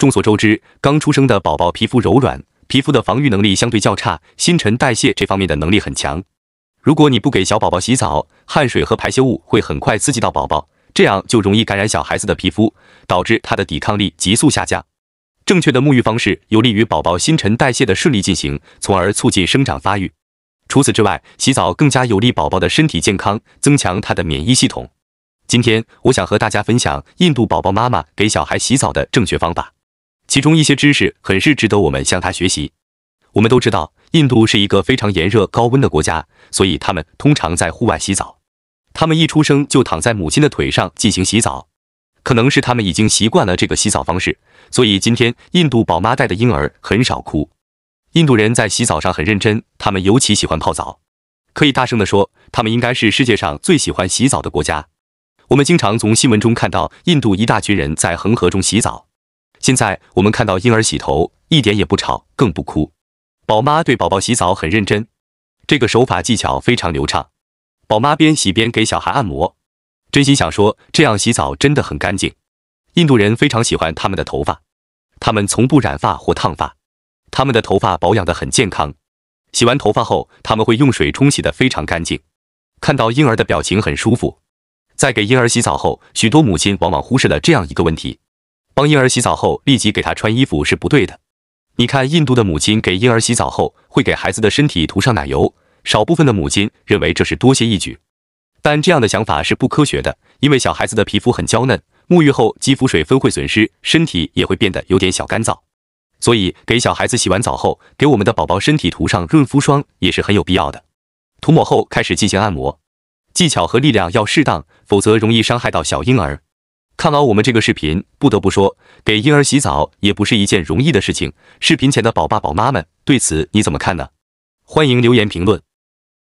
众所周知，刚出生的宝宝皮肤柔软，皮肤的防御能力相对较差，新陈代谢这方面的能力很强。如果你不给小宝宝洗澡，汗水和排泄物会很快刺激到宝宝，这样就容易感染小孩子的皮肤，导致他的抵抗力急速下降。正确的沐浴方式有利于宝宝新陈代谢的顺利进行，从而促进生长发育。除此之外，洗澡更加有利宝宝的身体健康，增强他的免疫系统。今天我想和大家分享印度宝宝妈妈给小孩洗澡的正确方法。其中一些知识很是值得我们向他学习。我们都知道，印度是一个非常炎热高温的国家，所以他们通常在户外洗澡。他们一出生就躺在母亲的腿上进行洗澡，可能是他们已经习惯了这个洗澡方式，所以今天印度宝妈带的婴儿很少哭。印度人在洗澡上很认真，他们尤其喜欢泡澡，可以大声地说，他们应该是世界上最喜欢洗澡的国家。我们经常从新闻中看到，印度一大群人在恒河中洗澡。现在我们看到婴儿洗头一点也不吵，更不哭。宝妈对宝宝洗澡很认真，这个手法技巧非常流畅。宝妈边洗边给小孩按摩，真心想说这样洗澡真的很干净。印度人非常喜欢他们的头发，他们从不染发或烫发，他们的头发保养的很健康。洗完头发后，他们会用水冲洗的非常干净。看到婴儿的表情很舒服。在给婴儿洗澡后，许多母亲往往忽视了这样一个问题。帮婴儿洗澡后立即给他穿衣服是不对的。你看，印度的母亲给婴儿洗澡后会给孩子的身体涂上奶油，少部分的母亲认为这是多谢一举，但这样的想法是不科学的，因为小孩子的皮肤很娇嫩，沐浴后肌肤水分会损失，身体也会变得有点小干燥，所以给小孩子洗完澡后给我们的宝宝身体涂上润肤霜也是很有必要的。涂抹后开始进行按摩，技巧和力量要适当，否则容易伤害到小婴儿。看完我们这个视频，不得不说，给婴儿洗澡也不是一件容易的事情。视频前的宝爸宝妈们，对此你怎么看呢？欢迎留言评论。